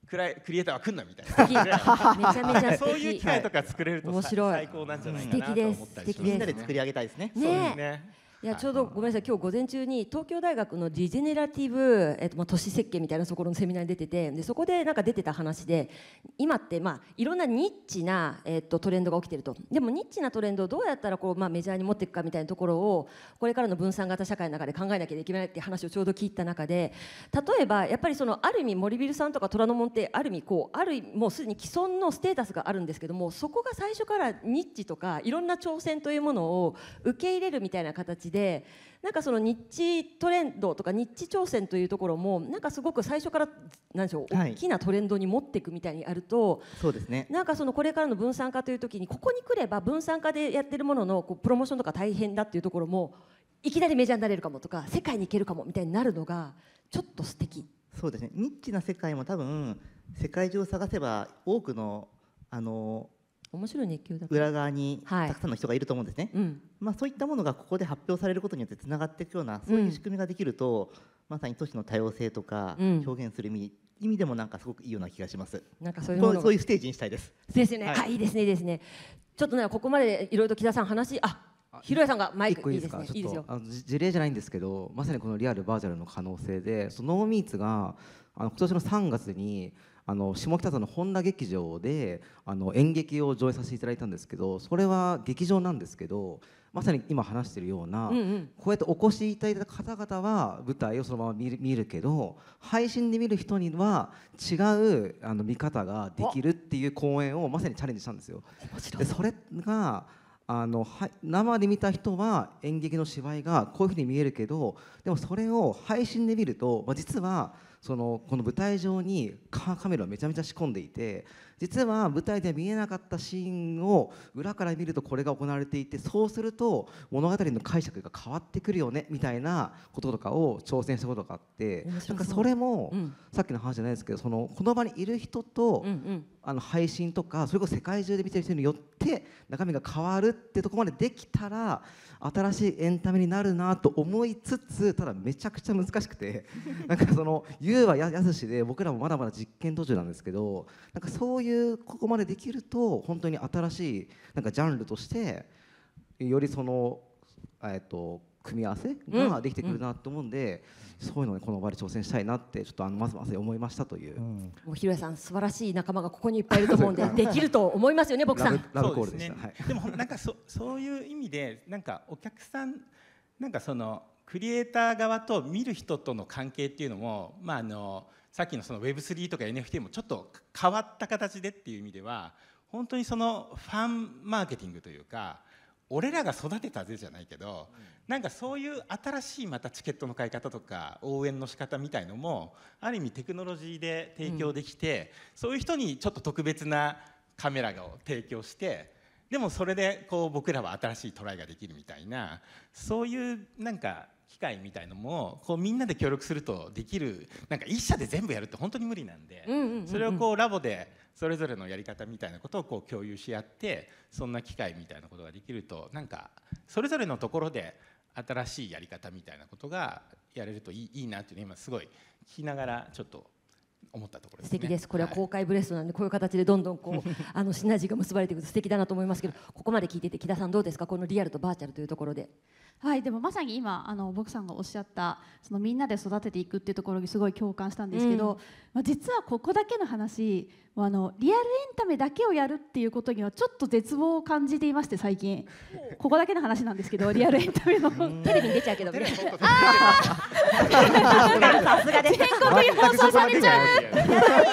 クラクリエイターは来んなみたいなめちゃめちゃそういう機会とか作れると面白い最高なんじゃないかなと思ったりします、みんなで作り上げたいですね。ねそうですねいやちょうどごめんなさい今日午前中に東京大学のディジェネラティブ、えっとまあ、都市設計みたいなところのセミナーに出ててでそこでなんか出てた話で今ってまあいろんなニッチな、えっと、トレンドが起きてるとでもニッチなトレンドをどうやったらこう、まあ、メジャーに持っていくかみたいなところをこれからの分散型社会の中で考えなきゃいけないって話をちょうど聞いた中で例えばやっぱりそのある意味森ビルさんとか虎ノ門ってある意味こうあるもうすでに既存のステータスがあるんですけどもそこが最初からニッチとかいろんな挑戦というものを受け入れるみたいな形ででなんかそのニッチトレンドとかニッチ挑戦というところもなんかすごく最初からなんでしょう、大きなトレンドに持っていくみたいにあるとそうですねなんかそのこれからの分散化という時にここに来れば分散化でやってるもののこうプロモーションとか大変だっていうところもいきなりメジャーになれるかもとか世界に行けるかもみたいになるのがちょっと素敵そうですねニッチな世界も多分世界中を探せば多くのあの面白い熱狂だ裏側にたくさんの人がいると思うんですね、はいうん、まあ、そういったものがここで発表されることによってつながっていくようなそういう仕組みができると、うん、まさに都市の多様性とか表現する意味、意味でもなんかすごくいいような気がします。なんかそういうそういうステージにしたいです。ですね。はい、あいいですねいいですね。ちょっとねここまでいろいろと木田さん話あひろやさんがマイクいいですね。いいですよ。あの事例じゃないんですけど、まさにこのリアルバーチャルの可能性で、そのノーミーツがあの今年の3月にあの下北沢の本田劇場であの演劇を上映させていただいたんですけどそれは劇場なんですけどまさに今話してるような、うんうん、こうやってお越しいただいた方々は舞台をそのまま見る見るけど配信で見る人には違うあの見方ができるっていう公演をまさにチャレンジしたんですよ。でそれがあのは生で見た人は演劇の芝居がこういうふうに見えるけどでもそれを配信で見ると、まあ、実はそのこの舞台上にカメラをめちゃめちゃ仕込んでいて実は舞台では見えなかったシーンを裏から見るとこれが行われていてそうすると物語の解釈が変わってくるよねみたいなこととかを挑戦したことがあってなんかそれも、うん、さっきの話じゃないですけどそのこの場にいる人と、うんうん、あの配信とかそれこそ世界中で見てる人によって中身が変わるってとこまでできたら新しいエンタメになるなと思いつつただめちゃくちゃ難しくて なんかその「YOU はややすし」で僕らもまだまだ実験途中なんですけどなんかそういううここまでできると本当に新しいなんかジャンルとしてよりその、えーと、組み合わせができてくるなと思うんで、うんうん、そういうのにこの場で挑戦したいなってちょっとあのまずまず思いましたという、うん、もうひろやさん素晴らしい仲間がここにいっぱいいると思うんでできると思いますよね僕さんラブコールでしたで、はい、でもなんかそそういう意味でなんかお客さんなんかそのクリエイター側と見る人との関係っていうのもまああのさっきのその Web3 とか NFT もちょっと変わった形でっていう意味では本当にそのファンマーケティングというか俺らが育てたぜじゃないけど、うん、なんかそういう新しいまたチケットの買い方とか応援の仕方みたいのもある意味テクノロジーで提供できて、うん、そういう人にちょっと特別なカメラを提供してでもそれでこう僕らは新しいトライができるみたいなそういうなんか機械みたいのもこうみんなで協力するとできるなんか一社で全部やるって本当に無理なんで、それをこうラボでそれぞれのやり方みたいなことをこう共有し合ってそんな機会みたいなことができるとなんかそれぞれのところで新しいやり方みたいなことがやれるといいいいなっていうの今すごい聞きながらちょっと思ったところです、ね、素敵ですこれは公開ブレストなんで、はい、こういう形でどんどんこうあのシナジーが結ばれていくと素敵だなと思いますけどここまで聞いてて木田さんどうですかこのリアルとバーチャルというところではい、でもまさに今あの僕さんがおっしゃったそのみんなで育てていくっていうところにすごい共感したんですけど、うん、まあ、実はここだけの話あのリアルエンタメだけをやるっていうことにはちょっと絶望を感じていまして最近ここだけの話なんですけど リアルエンタメのテレビに出ちゃうけどみたいなさすがです全国に放送されちゃうでもまあなぜ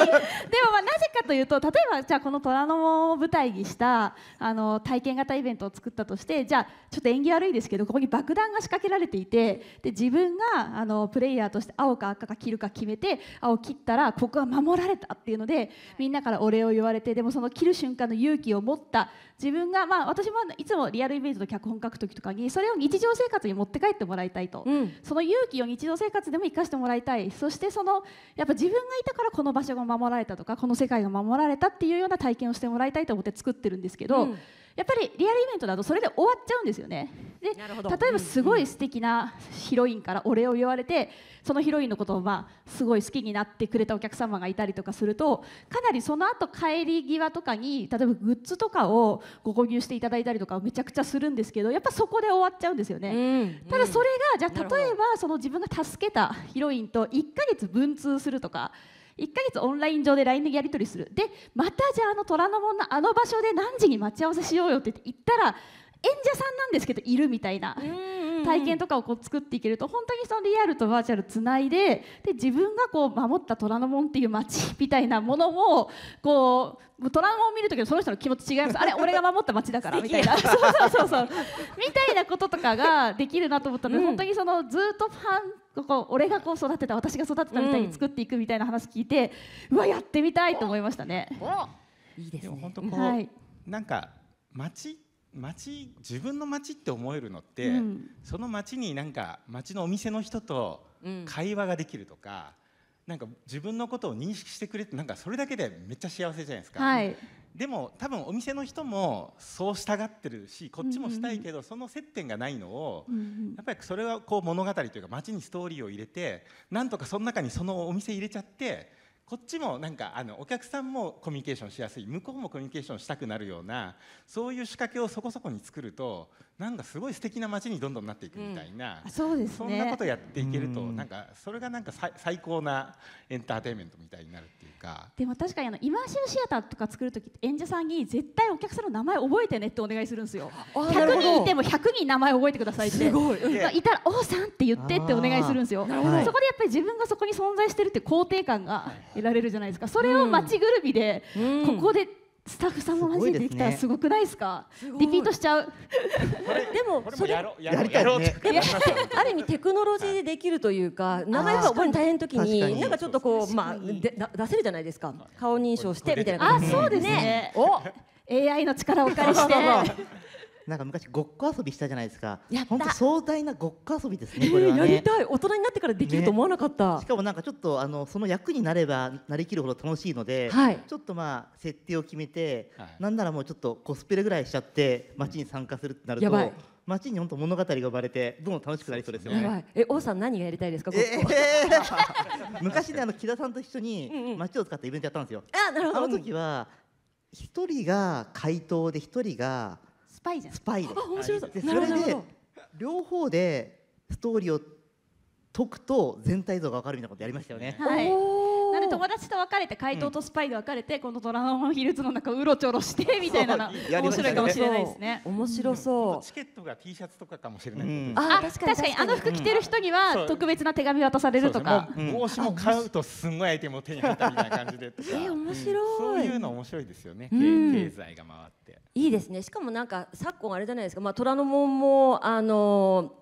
かというと例えばじゃあこの虎ノ門を舞台にしたあの体験型イベントを作ったとしてじゃあちょっと縁起悪いですけどここに爆爆弾が仕掛けられていてで自分があのプレイヤーとして青か赤か切るか決めて青切ったらここは守られたっていうのでみんなからお礼を言われてでもその切る瞬間の勇気を持った自分が、まあ、私もいつもリアルイメージの脚本書く時とかにそれを日常生活に持って帰ってもらいたいと、うん、その勇気を日常生活でも生かしてもらいたいそしてそのやっぱ自分がいたからこの場所が守られたとかこの世界が守られたっていうような体験をしてもらいたいと思って作ってるんですけど。うんやっぱりリアルイベントだとそれで終わっちゃうんですよねで例えばすごい素敵なヒロインからお礼を言われてそのヒロインのことをまあすごい好きになってくれたお客様がいたりとかするとかなりその後帰り際とかに例えばグッズとかをご購入していただいたりとかめちゃくちゃするんですけどやっぱそこで終わっちゃうんですよね、うんうん、ただそれがじゃあ例えばその自分が助けたヒロインと1ヶ月文通するとか1ヶ月オンライン上で LINE でやり取りするでまたじゃああの虎ノ門のあの場所で何時に待ち合わせしようよって言ったら演者さんなんですけどいるみたいな体験とかをこう作っていけると本当にそのリアルとバーチャルつないでで自分がこう守った虎ノ門っていう街みたいなものもこう虎ノ門を見るときのその人の気持ち違いますあれ俺が守った街だからみたいなそうそうそうそうみたいなこととかができるなと思ったので、うん、本当にそのずっとファンここ俺がこう育てた私が育てたみたいに作っていくみたいな話聞いて、うん、わやってみたいと思いましたね。いいですね。本当こう、はい、なんか町町自分の町って思えるのって、うん、その町になんか町のお店の人と会話ができるとか、うん、なんか自分のことを認識してくれてなんかそれだけでめっちゃ幸せじゃないですか。はい、でも多分お店の人もそうしたがってるしこっちもしたいけど、その接点がないのを、やっぱりそれはこう物語というか街にストーリーを入れてなんとかその中にそのお店入れちゃってこっちもなんかあのお客さんもコミュニケーションしやすい向こうもコミュニケーションしたくなるようなそういう仕掛けをそこそこに作るとなんかすごい素敵な街にどんどんなっていくみたいな、うん、そうです、ね、そんなことやっていけると、うん、なんかそれがなんか最高なエンターテインメントみたいになるっていうかでも確かにあのイマーシブシアターとか作る時って演者さんに絶対お客さんの名前覚えてねってお願いするんですよ100人いても100人名前覚えてくださいってすごい、いたら「王さん」って言ってってお願いするんですよ、そこでやっぱり自分がそこに存在してるって肯定感が得られるじゃないですかそれを街ぐるみでここで、うんスタッフさんも交えてできたらすごくないですかリピートしちゃうでもそれやりたい。ある意味テクノロジーでできるというか名前が覚え大変な時になんかちょっとこうまあで、出せるじゃないですか顔認証してみたいなあそうですねお AI の力をお借りして なんか昔ごっこ遊びしたじゃないですか。本当壮大なごっこ遊びですね。これはね、えー、やりたい。大人になってからできると思わなかった。ね、しかもなんかちょっとあのその役になればなりきるほど楽しいので、はい、ちょっとまあ設定を決めて、はい、なんならもうちょっとコスプレぐらいしちゃって街に参加するってなると。街に本当物語が生まれてどんどん楽しくなりそうですよね。え、王さん何がやりたいですか。えー、昔ねあの木田さんと一緒に街を使ったイベントやったんですよ。うんうん、あ、なるほど。あの時は一人が回答で一人がスパイじゃんスパイであ面白そうでそれで両方でストーリーを解くと全体像が分かるみたいなことやりましたよね。はい友達と別れて怪盗とスパイで別れて、このドラゴンヒルズの中うろちょろしてみたいな面白いかもしれないですね面白そうチケットが T シャツとかかもしれない、うん、あ確かに確かにあの服着てる人には特別な手紙渡されるとか、帽子も買うとすごいアイテムを手に入ったみたいな感じでとえ面白い、そういうの面白いですよね、経済が回っていいですねしかもなんか昨今あれじゃないですかまあ虎ノ門もあの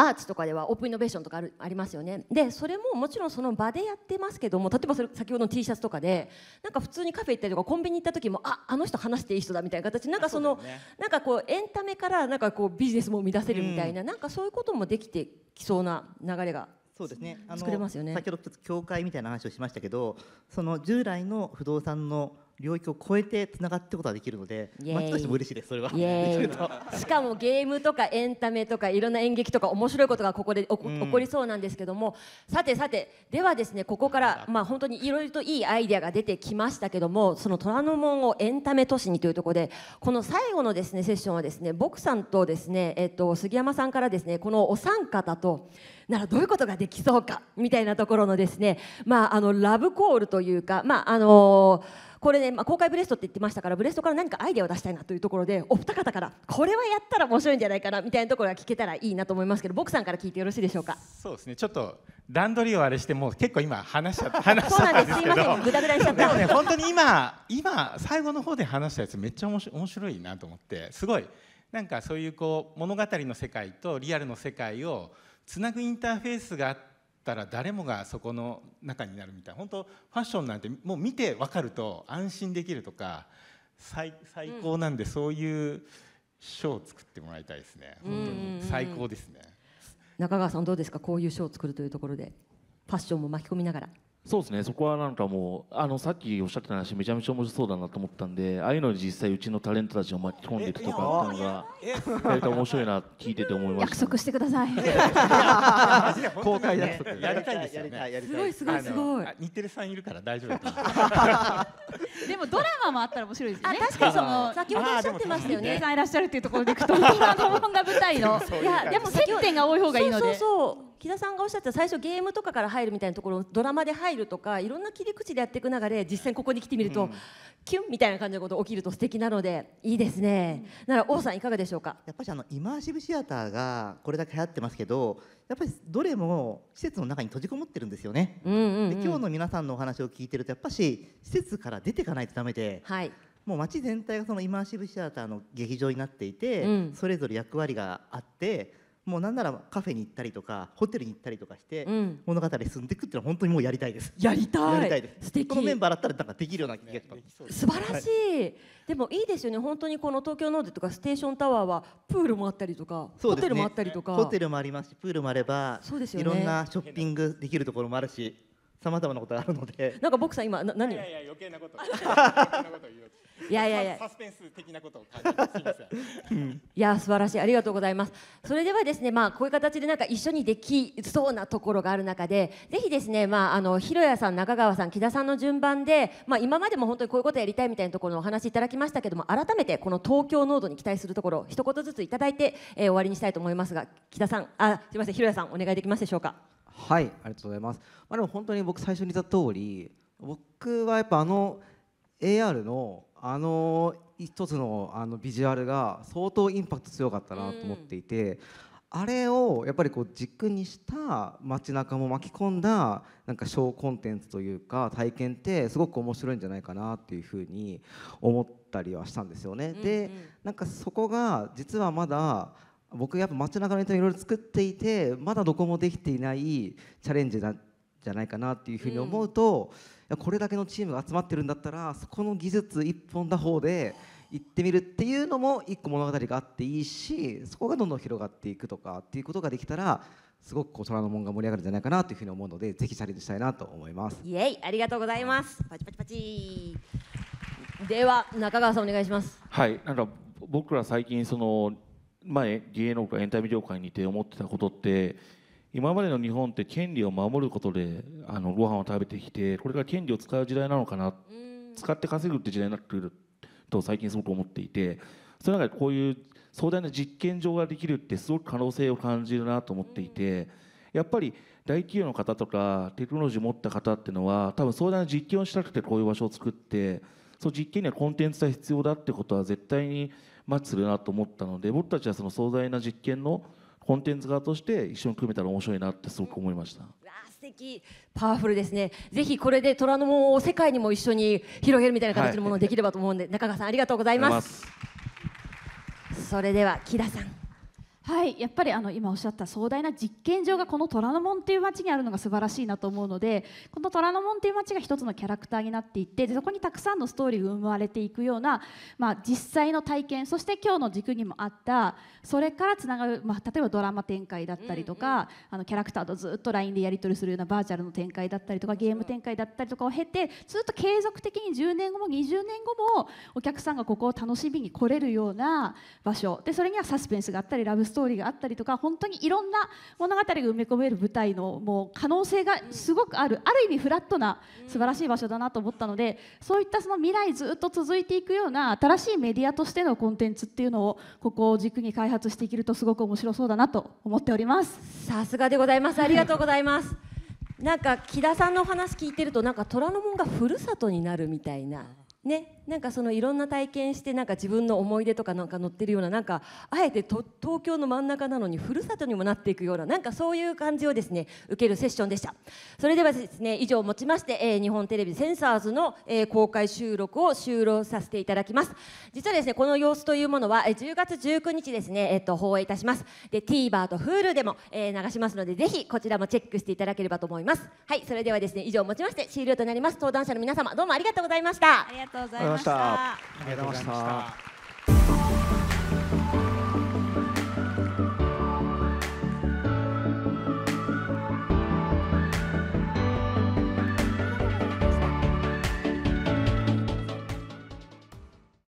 アーチとかではオープンイノベーションとかあるありますよねでそれももちろんその場でやってますけども例えばそれ先ほどの T シャツとかでなんか普通にカフェ行ったりとかコンビニ行った時もああの人話していい人だみたいな形なんかその、ね、なんかこうエンタメからなんかこうビジネスも生み出せるみたいな、うん、なんかそういうこともできてきそうな流れがそうですね。あの、ね、先ほどちょっと教会みたいな話をしましたけど、その従来の不動産の領域を超えてつながってことができるので町しも嬉しいですそれは しかもゲームとかエンタメとかいろんな演劇とか面白いことがここで起こりそうなんですけども、さてさてではですねここからまあ本当にいろいろといいアイデアが出てきましたけどもその虎ノ門をエンタメ都市にというところでこの最後のですねセッションはですね僕さんとですねえっと杉山さんからですねこのお三方とならどういうことができそうかみたいなところのですねまああのラブコールというかまああのーこれね、まあ、公開ブレストって言ってましたからブレストから何かアイデアを出したいなというところでお二方からこれはやったら面白いんじゃないかなみたいなところが聞けたらいいなと思いますけど僕さんから聞いてよろしいでしょうかそうですねちょっと段取りをあれしてもう結構今話しちゃった 話しちゃったんですけどすいませんぐだぐだにしちゃったでもね本当に今今最後の方で話したやつめっちゃ面白いなと思ってすごいなんかそういうこう物語の世界とリアルの世界をつなぐインターフェースがあったら誰もがそこの中になるみたいな本当ファッションなんてもう見て分かると安心できるとか最最高なんで、そういう賞を作ってもらいたいですね、本当に最高ですね中川さんどうですかこういう賞を作るというところでファッションも巻き込みながらそうですねそこはなんかもうあのさっきおっしゃってた話めちゃめちゃ面白そうだなと思ったんでああいうのに実際うちのタレントたちを巻き込んでいくとかっていうのが意外と面白いな聞いてて思いました約束してください 公開約束やりたいですよねすごいすごいすごい似てるさんいるから大丈夫 でもドラマもあったら面白いですね確かにその先ほどおっしゃってましたよねさんいらっしゃるっていうところでいくとドラゴンが舞台のいやでも接点が多い方がいいのでそうそうそう木田さんがおっしゃった最初ゲームとかから入るみたいなところドラマで入るとかいろんな切り口でやっていく中で実際ここに来てみると、うん、キュンみたいな感じのこと起きると素敵なのでいいですね、うん、なら王さんいかがでしょうかやっぱりあのイマーシブシアターがこれだけ流行ってますけどやっぱりどれも施設の中に閉じこもってるんですよね、うんうんうん、で今日の皆さんのお話を聞いてるとやっぱし施設から出ていかないとダメで、はい、もう街全体がそのイマーシブシアターの劇場になっていて、うん、それぞれ役割があってもうなんならカフェに行ったりとかホテルに行ったりとかして、うん、物語進んでいくっていうのは本当にもうやりたいですやりたい素敵このメンバーだったらなんかできるような気がします、ね、素晴らしい、はい、でもいいですよね本当にこの東京ノーデとかステーションタワーはプールもあったりとか、ね、ホテルもあったりとかホテルもありますしプールもあればそうですよ、ね、いろんなショッピングできるところもあるしさまざまなことがあるのでなんか僕さん今な何いやいや余計なこと余計なこと言ういやいやいやサスペンス的なことを感じますいや素晴らしいありがとうございますそれではですねまあこういう形でなんか一緒にできそうなところがある中でぜひですねまああの広谷さん中川さん木田さんの順番でまあ今までも本当にこういうことやりたいみたいなところのお話いただきましたけども改めてこの東京濃度に期待するところ一言ずついただいて、えー、終わりにしたいと思いますが木田さんあすみません広谷さんお願いできますでしょうかはいありがとうございます、まあ、でも本当に僕最初に言った通り僕はやっぱあの AR のあの一つのあのビジュアルが相当インパクト強かったなと思っていて、うん、あれをやっぱりこう軸にした街中も巻き込んだなんかショーコンテンツというか体験ってすごく面白いんじゃないかなっていうふうに思ったりはしたんですよね。うんうん、でなんかそこが実はまだ僕やっぱ街中のネタをいろいろ作っていてまだどこもできていないチャレンジだじゃないかなっていうふうに思うと、うん、これだけのチームが集まってるんだったらそこの技術一本打法で行ってみるっていうのも一個物語があっていいしそこがどんどん広がっていくとかっていうことができたらすごくこう虎ノ門が盛り上がるんじゃないかなというふうに思うのでぜひチャレンジしたいなと思いますイエイありがとうございますパチパチパチでは中川さんお願いしますはいなんか僕ら最近その前芸能界エンタメ業界にいて思ってたことって今までの日本って権利を守ることであのご飯を食べてきてこれから権利を使う時代なのかな使って稼ぐって時代になってくると最近すごく思っていてその中でこういう壮大な実験場ができるってすごく可能性を感じるなと思っていてやっぱり大企業の方とかテクノロジーを持った方っていうのは多分壮大な実験をしたくてこういう場所を作ってその実験にはコンテンツが必要だってことは絶対にマッチするなと思ったので僕たちはその壮大な実験のコンテンツ側として一緒に組めたら面白いなってすごく思いました。素敵パワフルですねぜひこれで虎ノ門を世界にも一緒に広げるみたいな形のものできればと思うんで、はい、中川さんありがとうございますそれでは木田さんはいやっぱりあの今おっしゃった壮大な実験場がこの虎ノ門っていう町にあるのが素晴らしいなと思うのでこの虎ノ門っていう町が一つのキャラクターになっていってでそこにたくさんのストーリーが生まれていくような、まあ、実際の体験そして今日の軸にもあったそれからつながる、まあ、例えばドラマ展開だったりとか、うんうん、あのキャラクターとずっと LINE でやり取りするようなバーチャルの展開だったりとかゲーム展開だったりとかを経てずっと継続的に10年後も20年後もお客さんがここを楽しみに来れるような場所でそれにはサスペンスがあったりラブストーリーストーリーがあったりとか本当にいろんな物語が埋め込める舞台のもう可能性がすごくある、ある意味フラットな素晴らしい場所だなと思ったのでそういったその未来ずっと続いていくような新しいメディアとしてのコンテンツっていうのをここを軸に開発していけるとすごく面白そうだなと思っておりますさすがでございますありがとうございますなんか木田さんのお話聞いてるとなんか虎ノ門がふるさとになるみたいなねなんかそのいろんな体験してなんか自分の思い出とかなんか載ってるようななんかあえてと東京の真ん中なのにふるさとにもなっていくようななんかそういう感じをですね受けるセッションでしたそれではですね以上をもちまして、えー、日本テレビセンサーズの、えー、公開収録を終了させていただきます実はですねこの様子というものは、えー、10月19日ですね、えーと、と放映いたしますで TVer と Hulu でも、えー、流しますのでぜひこちらもチェックしていただければと思いますはいそれではですね以上をもちまして終了となります登壇者の皆様どうもありがとうございましたありがとうございましありがとうございました。